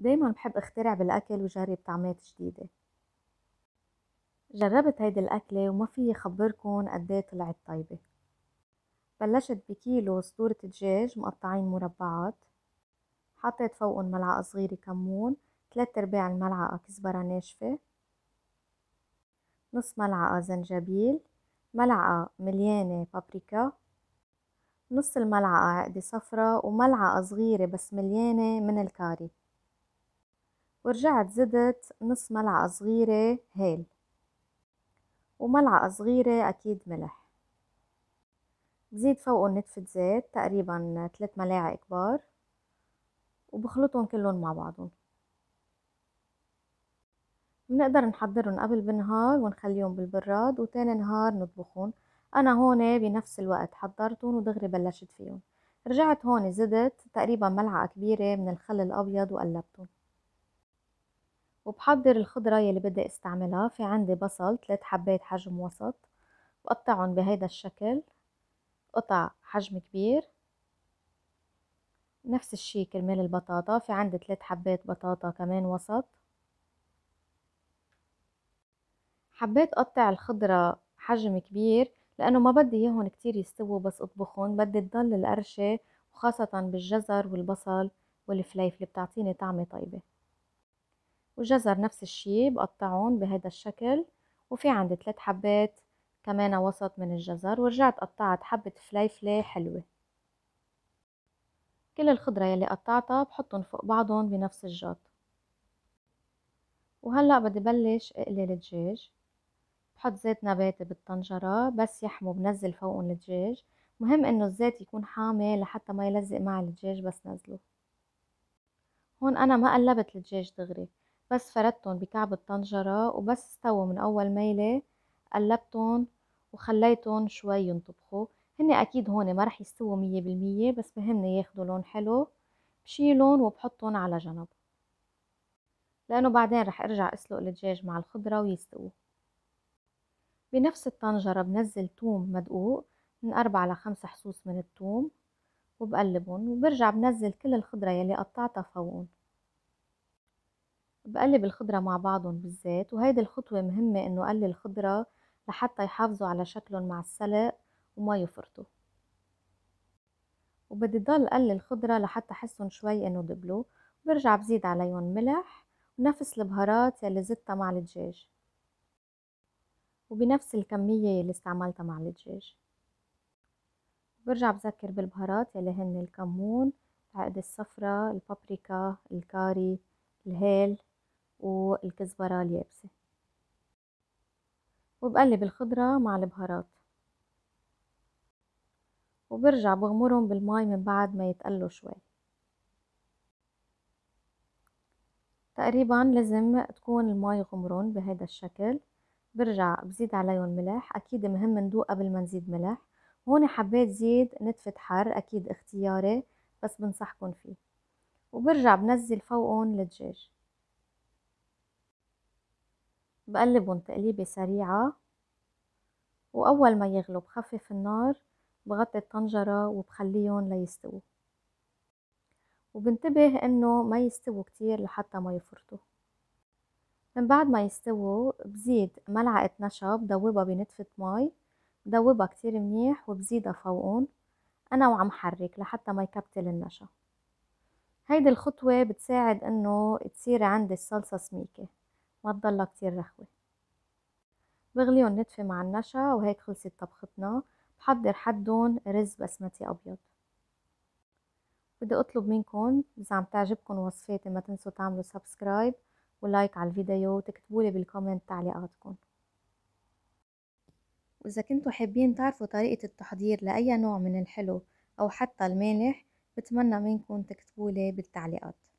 دايما بحب اخترع بالاكل وجرب طعمات جديدة جربت هيدي الأكلة وما في خبركن قديه طلعت طيبة بلشت بكيلو صدورة دجاج مقطعين مربعات حطيت فوقن ملعقة صغيرة كمون تلات أرباع الملعقة كزبرة ناشفة نص ملعقة زنجبيل ملعقة مليانة بابريكا نص الملعقة عقدة صفرة وملعقة صغيرة بس مليانة من الكاري ورجعت زدت نص ملعقة صغيرة هيل وملعقة صغيرة أكيد ملح بزيد فوقهم نتفة زيت تقريبا ثلاث ملاعق كبار وبخلطهم كلهم مع بعضهم بنقدر نحضرهم قبل بنهار ونخليهم بالبراد وتاني نهار نطبخهم انا هون بنفس الوقت حضرتهم ودغري بلشت فيهم رجعت هون زدت تقريبا ملعقة كبيرة من الخل الابيض وقلبتهم وبحضر الخضرة يلي بدي استعملها في عندي بصل ثلاث حبات حجم وسط بقطعهم بهيدا الشكل قطع حجم كبير نفس الشي كرمال البطاطا في عندي ثلاث حبات بطاطا كمان وسط حبيت اقطع الخضرة حجم كبير لانه ما بدي اياهم كتير يستووا بس اطبخهم بدي تضل القرشة وخاصة بالجزر والبصل والفليفل بتعطيني طعمة طيبة والجزر نفس الشي بقطعهم بهذا الشكل وفي عندي ثلاث حبات كمان وسط من الجزر ورجعت قطعت حبة فليفلة حلوة كل الخضرة يلي قطعتها بحطهم فوق بعضهم بنفس الجاط وهلأ بدي بلش اقلي الدجاج بحط زيت نباتي بالطنجرة بس يحمو بنزل فوقهم الدجاج مهم انه الزيت يكون حامي لحتى ما يلزق مع الدجاج بس نزله هون انا ما قلبت الدجاج دغري بس فردتهم بكعب الطنجرة وبس استووا من أول ميلة قلبتهم وخليتهم شوي ينطبخوا هن أكيد هون ما رح يستووا مية بالمية بس بهمني ياخدوا لون حلو بشيلهم وبحطهم على جنب لأنه بعدين رح أرجع أسلق الدجاج مع الخضرة ويستووا بنفس الطنجرة بنزل توم مدقوق من أربعة لخمس حصوص من التوم وبقلبهم وبرجع بنزل كل الخضرة يلي قطعتها فوقهم بقلب الخضرة مع بعضهم بالزيت وهيدي الخطوة مهمة انه قلي الخضرة لحتى يحافظوا على شكلهم مع السلق وما يفرطوا وبدي ضل قلي الخضرة لحتى حسهم شوي انه دبلوا برجع بزيد عليهم ملح ونفس البهارات يلي زدتها مع الدجاج وبنفس الكمية يلي استعملتها مع الدجاج برجع بذكر بالبهارات يلي هن الكمون العقد الصفراء البابريكا الكاري الهيل والكزبرة اليابسة وبقلب الخضرة مع البهارات وبرجع بغمرهم بالماء من بعد ما يتقلوا شوي تقريبا لازم تكون الماء غمرون بهذا الشكل برجع بزيد عليهم ملح اكيد مهم ندوق قبل ما نزيد ملح هون حبيت زيد نتفة حر اكيد اختياري بس بنصحكم فيه وبرجع بنزل فوقهم الدجاج بقلبهم تقليبة سريعة وأول ما يغلب بخفف النار بغطي الطنجرة وبخليهم ليستووا وبنتبه انه ما يستووا كتير لحتى ما يفرطوا من بعد ما يستووا بزيد ملعقة نشا بدوبها بنتفة مي بدوبها كتير منيح وبزيدها فوقهم أنا وعم حرك لحتى ما يكبتل النشا هيدي الخطوة بتساعد انه تصير عندي الصلصة سميكة ما تضلها كتير رخوة بغليهم نتفة مع النشا وهيك خلصت طبختنا بحضر حدهم رز بسمتي أبيض بدي أطلب منكم إذا عم تعجبكم وصفاتي ما تنسوا تعملوا سبسكرايب ولايك على الفيديو وتكتبوا لي بالكومنت تعليقاتكم وإذا كنتوا حابين تعرفوا طريقة التحضير لأي نوع من الحلو أو حتى المالح بتمنى منكم تكتبوا لي بالتعليقات